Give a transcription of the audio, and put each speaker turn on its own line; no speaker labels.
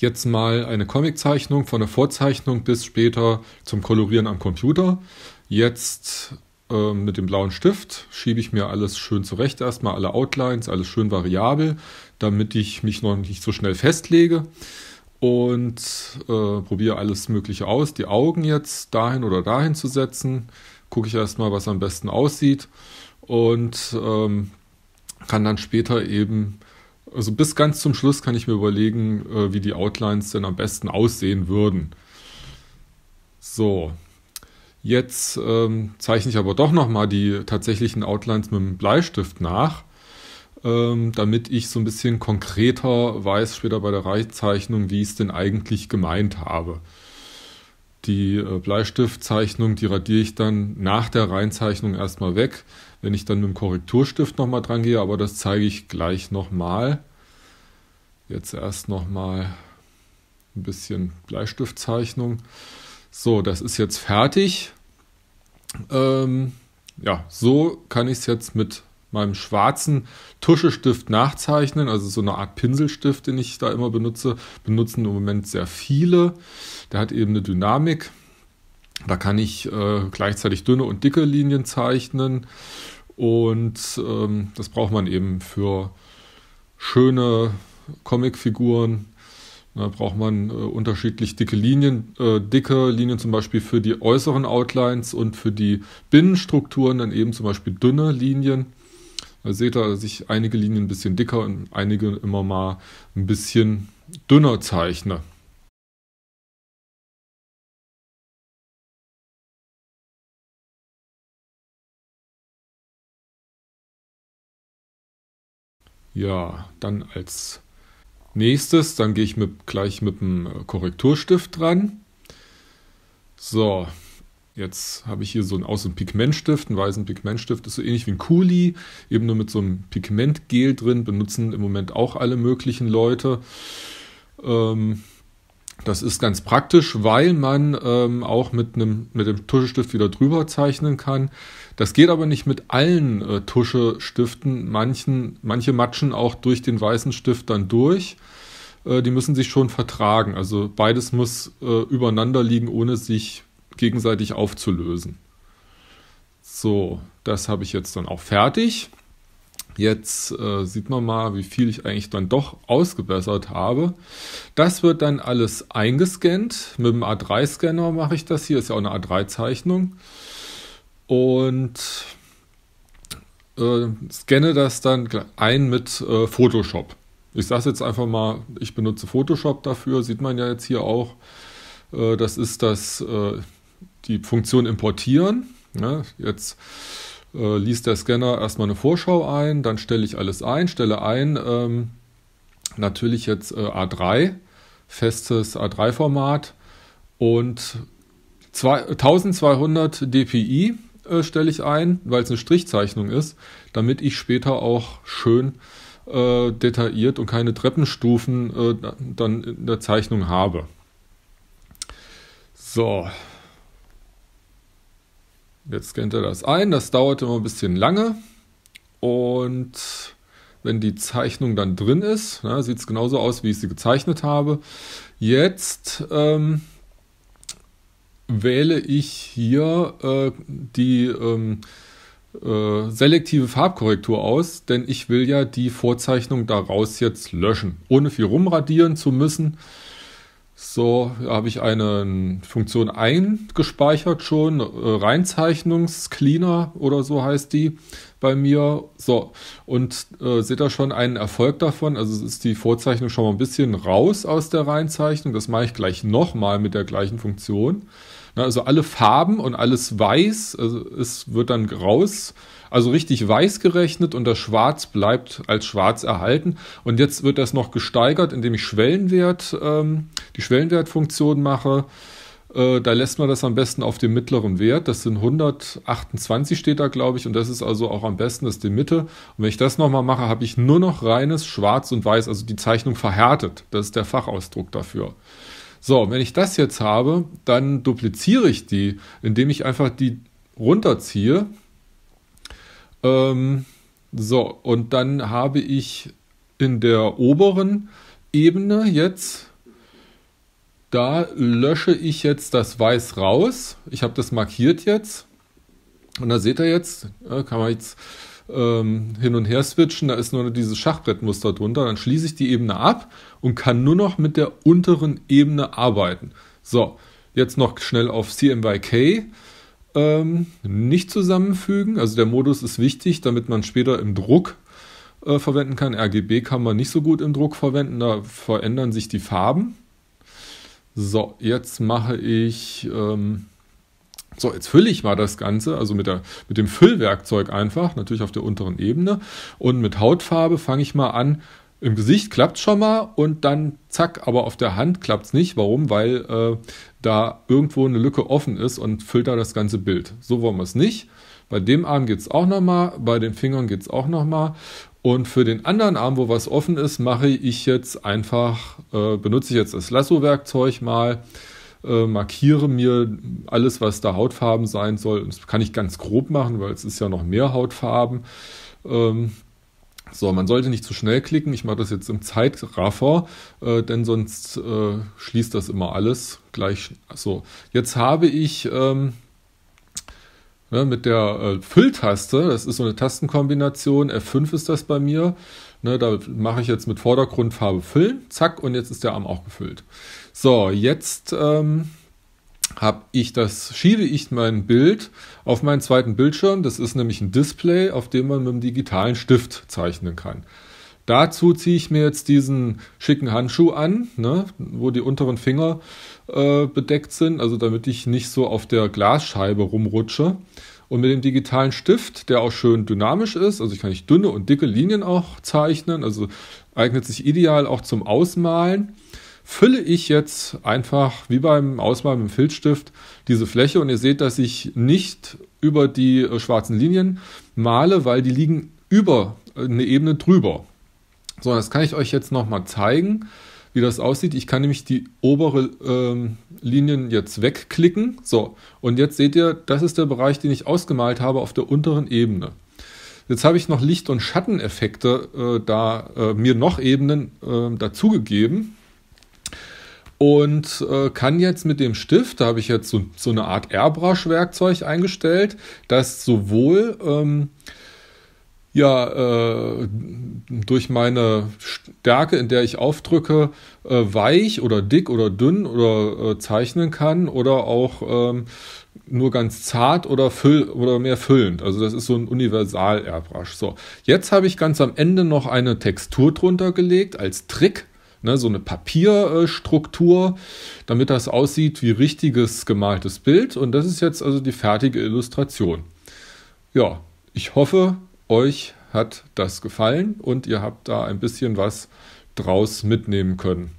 jetzt mal eine Comiczeichnung von der Vorzeichnung bis später zum Kolorieren am Computer. Jetzt äh, mit dem blauen Stift schiebe ich mir alles schön zurecht, erstmal alle Outlines, alles schön variabel, damit ich mich noch nicht so schnell festlege und äh, probiere alles Mögliche aus. Die Augen jetzt dahin oder dahin zu setzen, gucke ich erstmal, was am besten aussieht und ähm, kann dann später eben also bis ganz zum Schluss kann ich mir überlegen, äh, wie die Outlines denn am besten aussehen würden. So, jetzt ähm, zeichne ich aber doch nochmal die tatsächlichen Outlines mit dem Bleistift nach, ähm, damit ich so ein bisschen konkreter weiß später bei der Reichzeichnung, wie ich es denn eigentlich gemeint habe. Die äh, Bleistiftzeichnung, die radiere ich dann nach der Reinzeichnung erstmal weg, wenn ich dann mit dem Korrekturstift nochmal dran gehe, aber das zeige ich gleich nochmal. Jetzt erst nochmal ein bisschen Bleistiftzeichnung. So, das ist jetzt fertig. Ähm, ja, so kann ich es jetzt mit meinem schwarzen Tuschestift nachzeichnen, also so eine Art Pinselstift, den ich da immer benutze, benutzen im Moment sehr viele. Der hat eben eine Dynamik. Da kann ich äh, gleichzeitig dünne und dicke Linien zeichnen. Und ähm, das braucht man eben für schöne Comicfiguren. Da braucht man äh, unterschiedlich dicke Linien, äh, dicke Linien zum Beispiel für die äußeren Outlines und für die Binnenstrukturen dann eben zum Beispiel dünne Linien seht ihr, dass ich einige Linien ein bisschen dicker und einige immer mal ein bisschen dünner zeichne. Ja, dann als nächstes, dann gehe ich mit, gleich mit dem Korrekturstift dran. So, Jetzt habe ich hier so einen aus- und Pigmentstift, einen weißen Pigmentstift, ist so ähnlich wie ein Kuli, eben nur mit so einem Pigmentgel drin, benutzen im Moment auch alle möglichen Leute. Ähm, das ist ganz praktisch, weil man ähm, auch mit, einem, mit dem Tuschestift wieder drüber zeichnen kann. Das geht aber nicht mit allen äh, Tuschestiften. Manchen, manche matschen auch durch den weißen Stift dann durch. Äh, die müssen sich schon vertragen. Also beides muss äh, übereinander liegen, ohne sich gegenseitig aufzulösen. So, das habe ich jetzt dann auch fertig. Jetzt äh, sieht man mal, wie viel ich eigentlich dann doch ausgebessert habe. Das wird dann alles eingescannt. Mit dem A3-Scanner mache ich das hier. Ist ja auch eine A3-Zeichnung. Und äh, scanne das dann ein mit äh, Photoshop. Ich sage jetzt einfach mal, ich benutze Photoshop dafür. Sieht man ja jetzt hier auch. Äh, das ist das äh, die Funktion importieren. Ne? Jetzt äh, liest der Scanner erstmal eine Vorschau ein, dann stelle ich alles ein, stelle ein ähm, natürlich jetzt äh, A3, festes A3-Format und zwei, 1200 dpi äh, stelle ich ein, weil es eine Strichzeichnung ist, damit ich später auch schön äh, detailliert und keine Treppenstufen äh, dann in der Zeichnung habe. So, Jetzt scannt er das ein. Das dauert immer ein bisschen lange. Und wenn die Zeichnung dann drin ist, ne, sieht es genauso aus, wie ich sie gezeichnet habe. Jetzt ähm, wähle ich hier äh, die ähm, äh, selektive Farbkorrektur aus, denn ich will ja die Vorzeichnung daraus jetzt löschen, ohne viel rumradieren zu müssen. So, habe ich eine Funktion eingespeichert schon, äh, Reinzeichnungscleaner oder so heißt die bei mir. So, und äh, seht ihr schon einen Erfolg davon? Also es ist die Vorzeichnung schon mal ein bisschen raus aus der Reinzeichnung. Das mache ich gleich nochmal mit der gleichen Funktion. Ne, also alle Farben und alles weiß, also es wird dann raus, also richtig weiß gerechnet und das Schwarz bleibt als Schwarz erhalten. Und jetzt wird das noch gesteigert, indem ich Schwellenwert, ähm, die Schwellenwertfunktion mache. Äh, da lässt man das am besten auf dem mittleren Wert. Das sind 128 steht da, glaube ich. Und das ist also auch am besten, das ist die Mitte. Und wenn ich das nochmal mache, habe ich nur noch reines Schwarz und Weiß, also die Zeichnung verhärtet. Das ist der Fachausdruck dafür. So, wenn ich das jetzt habe, dann dupliziere ich die, indem ich einfach die runterziehe. Ähm, so, und dann habe ich in der oberen Ebene jetzt, da lösche ich jetzt das Weiß raus. Ich habe das markiert jetzt. Und da seht ihr jetzt, äh, kann man jetzt ähm, hin und her switchen, da ist nur noch dieses Schachbrettmuster drunter, dann schließe ich die Ebene ab und kann nur noch mit der unteren Ebene arbeiten. So, jetzt noch schnell auf CMYK ähm, nicht zusammenfügen. Also der Modus ist wichtig, damit man später im Druck äh, verwenden kann. RGB kann man nicht so gut im Druck verwenden, da verändern sich die Farben. So, jetzt mache ich ähm, so, jetzt fülle ich mal das Ganze, also mit, der, mit dem Füllwerkzeug einfach, natürlich auf der unteren Ebene. Und mit Hautfarbe fange ich mal an, im Gesicht klappt schon mal und dann zack, aber auf der Hand klappt es nicht. Warum? Weil äh, da irgendwo eine Lücke offen ist und füllt da das ganze Bild. So wollen wir es nicht. Bei dem Arm geht es auch nochmal, bei den Fingern geht es auch nochmal. Und für den anderen Arm, wo was offen ist, mache ich jetzt einfach, äh, benutze ich jetzt das Lasso-Werkzeug mal äh, markiere mir alles, was da Hautfarben sein soll. das kann ich ganz grob machen, weil es ist ja noch mehr Hautfarben. Ähm, so, man sollte nicht zu schnell klicken. Ich mache das jetzt im Zeitraffer, äh, denn sonst äh, schließt das immer alles gleich. So, jetzt habe ich ähm, ne, mit der äh, Fülltaste, das ist so eine Tastenkombination, F5 ist das bei mir, Ne, da mache ich jetzt mit Vordergrundfarbe füllen, zack, und jetzt ist der Arm auch gefüllt. So, jetzt ähm, habe ich das, schiebe ich mein Bild auf meinen zweiten Bildschirm. Das ist nämlich ein Display, auf dem man mit dem digitalen Stift zeichnen kann. Dazu ziehe ich mir jetzt diesen schicken Handschuh an, ne, wo die unteren Finger äh, bedeckt sind, also damit ich nicht so auf der Glasscheibe rumrutsche. Und mit dem digitalen Stift, der auch schön dynamisch ist, also ich kann ich dünne und dicke Linien auch zeichnen, also eignet sich ideal auch zum Ausmalen, fülle ich jetzt einfach wie beim Ausmalen mit dem Filzstift diese Fläche und ihr seht, dass ich nicht über die äh, schwarzen Linien male, weil die liegen über äh, eine Ebene drüber. So, das kann ich euch jetzt nochmal zeigen wie das aussieht. Ich kann nämlich die obere ähm, Linien jetzt wegklicken. So, und jetzt seht ihr, das ist der Bereich, den ich ausgemalt habe auf der unteren Ebene. Jetzt habe ich noch Licht- und Schatteneffekte äh, da äh, mir noch Ebenen äh, dazugegeben und äh, kann jetzt mit dem Stift, da habe ich jetzt so, so eine Art Airbrush-Werkzeug eingestellt, das sowohl ähm, ja äh, durch meine Stärke, in der ich aufdrücke, äh, weich oder dick oder dünn oder äh, zeichnen kann oder auch ähm, nur ganz zart oder, füll oder mehr füllend. Also das ist so ein Universal-Airbrush. So, jetzt habe ich ganz am Ende noch eine Textur drunter gelegt als Trick, ne, so eine Papierstruktur, damit das aussieht wie richtiges gemaltes Bild. Und das ist jetzt also die fertige Illustration. Ja, ich hoffe, euch hat das gefallen und ihr habt da ein bisschen was draus mitnehmen können.